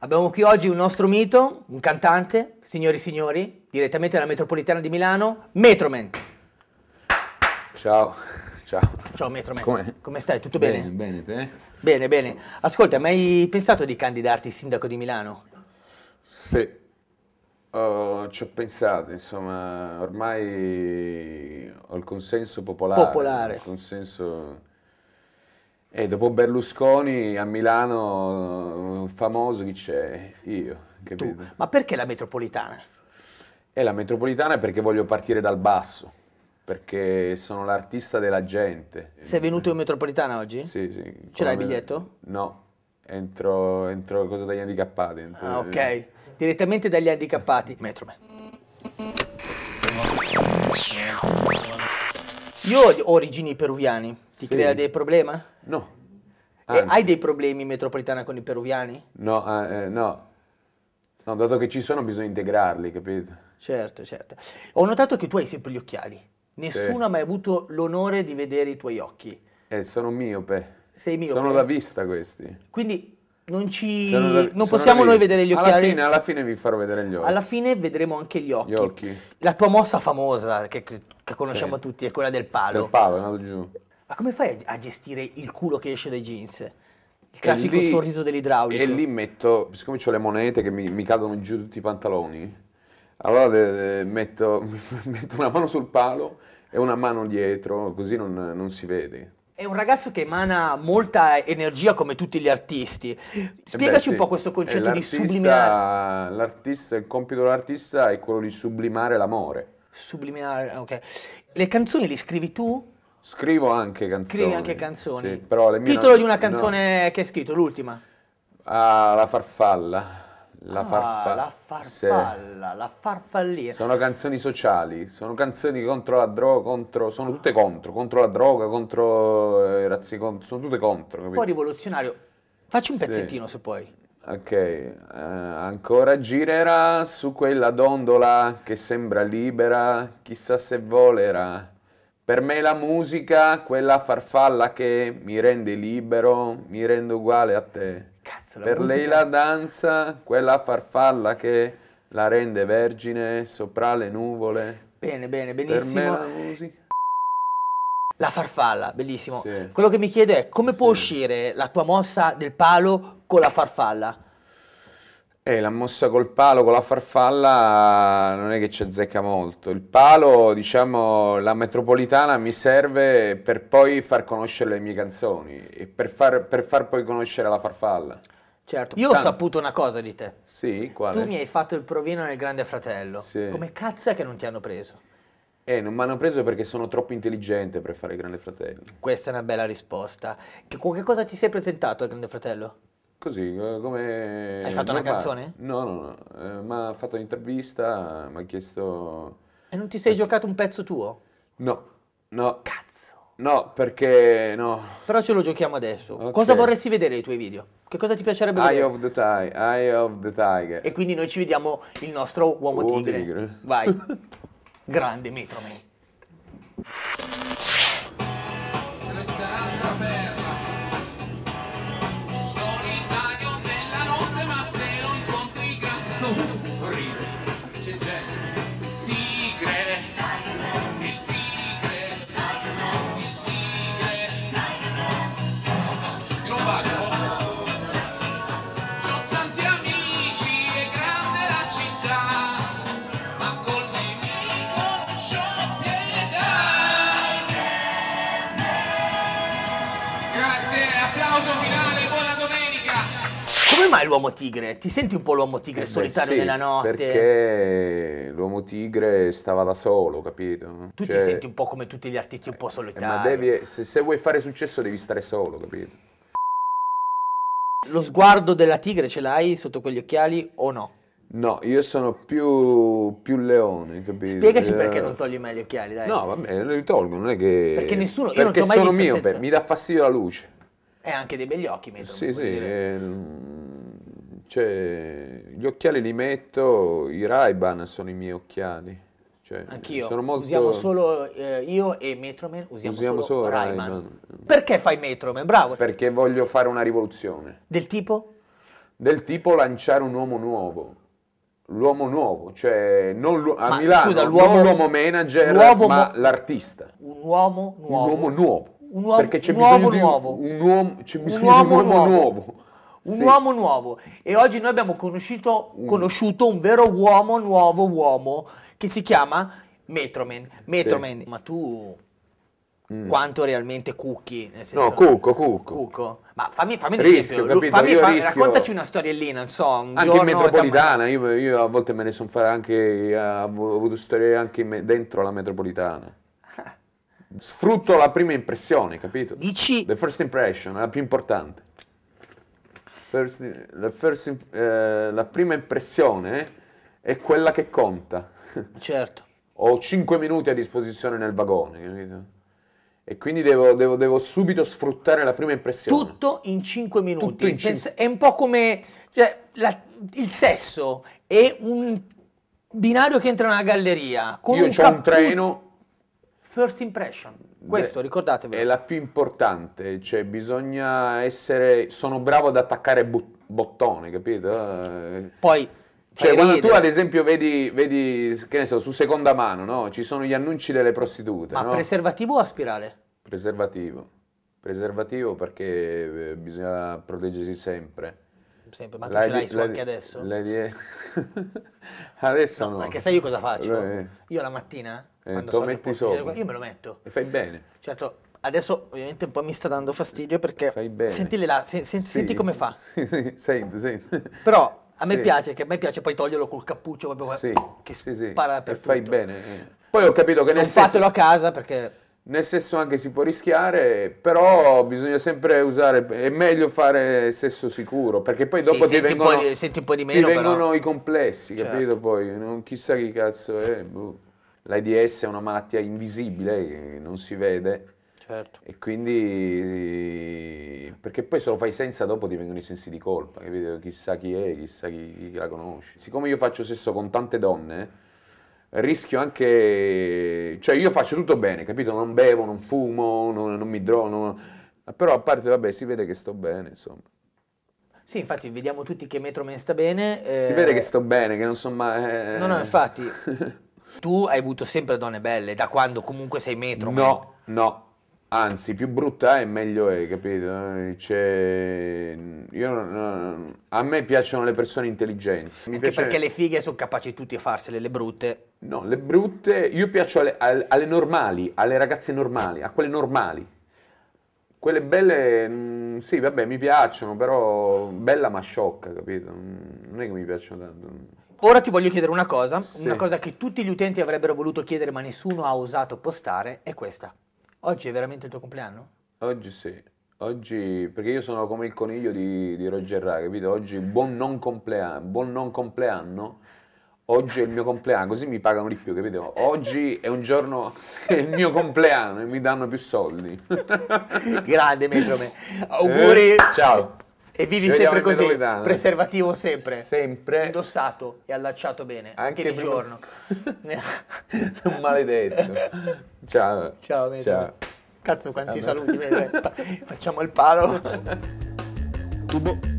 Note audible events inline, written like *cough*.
Abbiamo qui oggi un nostro mito, un cantante, signori e signori, direttamente dalla metropolitana di Milano, Metroman. Ciao, ciao. Ciao Metroman. Come? Come stai? Tutto bene? Bene, bene, te? Bene, bene. Ascolta, hai mai pensato di candidarti sindaco di Milano? Sì, oh, ci ho pensato, insomma, ormai ho il consenso popolare. Popolare. Il consenso e dopo Berlusconi a Milano, famoso chi c'è? Io. Tu. Ma perché la metropolitana? È la metropolitana perché voglio partire dal basso, perché sono l'artista della gente. Sei venuto in metropolitana oggi? Sì, sì. Ce l'hai il biglietto? No, entro, entro cosa dagli handicappati. Entro... Ah, ok. Direttamente dagli handicappati. Metrome. Io ho origini peruviane, ti sì. crea dei problemi? No. Anzi. hai dei problemi in metropolitana con i peruviani? No, eh, eh, no. no. dato che ci sono bisogna integrarli, capito? Certo, certo. Ho notato che tu hai sempre gli occhiali. Nessuno sì. ha mai avuto l'onore di vedere i tuoi occhi. Eh, sono miope. Sei miope? Sono la vista questi. Quindi non, ci... da, non possiamo noi vedere gli occhiali. Alla fine, alla fine, vi farò vedere gli occhi. Alla fine vedremo anche gli occhi. Gli occhi. La tua mossa famosa che, che conosciamo sì. tutti è quella del palo. Del palo, è andato giù. Ma come fai a gestire il culo che esce dai jeans? Il classico lì, sorriso dell'idraulico. E lì metto, siccome ho le monete che mi, mi cadono giù tutti i pantaloni, allora de, de, metto, *laughs* metto, una mano sul palo e una mano dietro, così non, non, si vede. È un ragazzo che emana molta energia come tutti gli artisti. Spiegaci eh Beh, sì. un po' questo concetto eh, di sublimare. L'artista, il compito dell'artista è quello di sublimare l'amore. Sublimare, ok. Le canzoni le scrivi tu? Scrivo anche canzoni. Scrivi anche canzoni. Sì, però le mie Titolo non... di una canzone no. che hai scritto, l'ultima. Ah, La farfalla. La, ah, farfa... la farfalla, sì. la farfallina. Sono canzoni sociali, sono canzoni contro la droga, contro... sono tutte contro, contro la droga, contro eh, i razzi, contro... sono tutte contro. Capito? Un po' rivoluzionario. Facci un pezzettino sì. se puoi. Ok, eh, ancora girerà su quella dondola che sembra libera, chissà se volerà per me la musica, quella farfalla che mi rende libero, mi rende uguale a te. Cazzo, per musica... lei la danza, quella farfalla che la rende vergine sopra le nuvole. Bene, bene, benissimo. Per me la musica. La farfalla, bellissimo. Sì. Quello che mi chiedo è come sì. può uscire la tua mossa del palo con la farfalla? Eh, la mossa col palo, con la farfalla, non è che ci azzecca molto. Il palo, diciamo, la metropolitana mi serve per poi far conoscere le mie canzoni e per far, per far poi conoscere la farfalla. Certo, io Tanto. ho saputo una cosa di te. Sì, quale? Tu mi hai fatto il provino nel Grande Fratello. Sì. Come cazzo è che non ti hanno preso? Eh, non mi hanno preso perché sono troppo intelligente per fare il Grande Fratello. Questa è una bella risposta. Che, che cosa ti sei presentato al Grande Fratello? Così, eh, come... Hai fatto una canzone? No, no, no. Eh, mi ha fatto un'intervista, mi ha chiesto... E non ti sei perché... giocato un pezzo tuo? No, no. Cazzo! No, perché no. Però ce lo giochiamo adesso. Okay. Cosa vorresti vedere nei tuoi video? Che cosa ti piacerebbe Eye vedere? Of the tiger. Eye of the Tiger. E quindi noi ci vediamo il nostro uomo, uomo tigre. tigre. Vai. *laughs* Grande Metro Metroman. applauso finale, buona domenica! Come mai l'uomo tigre? Ti senti un po' l'uomo tigre eh solitario sì, nella notte? Perché l'uomo tigre stava da solo, capito? Tu cioè, ti senti un po' come tutti gli artisti, un po' solitario. Eh, ma devi, se, se vuoi fare successo devi stare solo, capito? Lo sguardo della tigre ce l'hai sotto quegli occhiali o no? No, io sono più, più leone, capito? Spiegaci eh, perché non togli mai gli occhiali, dai. No, vabbè, li tolgo, non è che... Perché nessuno... Perché sono mio, per... mi dà fastidio la luce. E anche dei begli occhi metto. Sì, sì. Ehm, cioè, gli occhiali li metto, i Ray-Ban sono i miei occhiali. Cioè, Anch'io. Sono molto... Usiamo solo eh, io e Metroman, usiamo, usiamo solo, solo Rayman. Rayman. Perché fai Metroman? Bravo. Perché voglio fare una rivoluzione. Del tipo? Del tipo lanciare un uomo nuovo. L'uomo nuovo, cioè non a ma, Milano, scusa, l'uomo, non l'uomo manager, ma l'artista. Un uomo nuovo. Un uomo nuovo un uomo, Perché c'è un uomo di, Un uomo, c'è bisogno un uomo di un uomo nuovo. nuovo. Un sì. uomo nuovo. E oggi noi abbiamo conosciuto, conosciuto un vero uomo nuovo uomo che si chiama Metroman. Metroman, sì. ma tu mm. quanto realmente cucchi? Nel senso, no, cucco, cucco. cucco. Ma fammi, fammi un rischio, esempio, fammi, fammi, raccontaci una storiellina, non so, un anche giorno... Anche metropolitana, io, io, a volte me ne sono fatta anche, eh, ho avuto storie anche dentro la metropolitana sfrutto la prima impressione, capito? Dici... The first impression, è la più importante. First, la, first, eh, la prima impressione è quella che conta. *laughs* Certo. Ho 5 minuti a disposizione nel vagone, capito? E quindi devo, devo, devo, subito sfruttare la prima impressione. Tutto in 5 minuti. In Pens- è un po' come cioè, la, il sesso è un binario che entra in una galleria. Io ho un, un treno first impression. Questo Beh, ricordatevelo. È la più importante, cioè bisogna essere... sono bravo ad attaccare but- bottone, capito? Eh, Poi... Cioè, quando ridere. tu ad esempio vedi, vedi, che ne so, su seconda mano, no? Ci sono gli annunci delle prostitute. Ma no? preservativo o a spirale? Preservativo. Preservativo perché eh, bisogna proteggersi sempre. Sempre, ma tu la ce l'hai di, su anche di, adesso? L'AIDS. *laughs* adesso no, no. Perché sai io cosa faccio? L'AIDS. Eh. Io la mattina eh, lo metti sopra. Io me lo metto. E fai bene. Certo, adesso ovviamente un po' mi sta dando fastidio perché... Fai bene. Sentile là, sen sen sì. senti come fa. Sì, sì, *laughs* senti, senti. Però a me sì. piace, che a me piace poi toglierlo col cappuccio proprio sì. che sì, sì. para per fai bene. Eh. Poi ho capito che non nel fatelo sesso... a casa perché... Nel sesso anche si può rischiare, però bisogna sempre usare, è meglio fare sesso sicuro, perché poi dopo sì, ti, vengono, di, senti un po di meno, ti vengono però. i complessi, capito? Certo. Poi non chissà chi cazzo è. Boh l'AIDS è una malattia invisibile che non si vede. Certo. E quindi, perché poi se lo fai senza dopo ti vengono i sensi di colpa, capito? Chissà chi è, chissà chi, chi la conosce. Siccome io faccio sesso con tante donne, rischio anche, cioè io faccio tutto bene, capito? Non bevo, non fumo, non, non mi drono, però a parte, vabbè, si vede che sto bene, insomma. Sì, infatti vediamo tutti che Metro Metroman sta bene. Eh... Si vede che sto bene, che non sono mai... Eh... No, no, infatti... *laughs* Tu hai avuto sempre donne belle, da quando comunque sei metro. No, me. no. Anzi, più brutta è meglio è, capito? C'è... Io, no, a me piacciono le persone intelligenti. Mi Anche piace... perché le fighe sono capaci tutti a farsele, le brutte. No, le brutte... Io piaccio alle, alle, alle normali, alle ragazze normali, a quelle normali quelle belle, mm, sì, vabbè, mi piacciono, però bella ma sciocca, capito? Mm, non è che mi piacciono tanto. Ora ti voglio chiedere una cosa, sì. una cosa che tutti gli utenti avrebbero voluto chiedere ma nessuno ha osato postare, è questa. Oggi è veramente il tuo compleanno? Oggi sì. Oggi, perché io sono come il coniglio di, di Roger Ra, capito? Oggi buon non, compleanno, buon non compleanno, oggi è il mio compleanno, così mi pagano di più, capito? Oggi è un giorno, è il mio compleanno e mi danno più soldi. *laughs* Grande Metrome, eh, auguri! Eh, ciao! E vivi sempre così, preservativo sempre. Sempre. Indossato e allacciato bene, anche, anche di prima... giorno. Sono *laughs* maledetto. Ciao. Ciao, Mete. Ciao. Cazzo, quanti allora. saluti, Mete. Facciamo il palo. Tubo.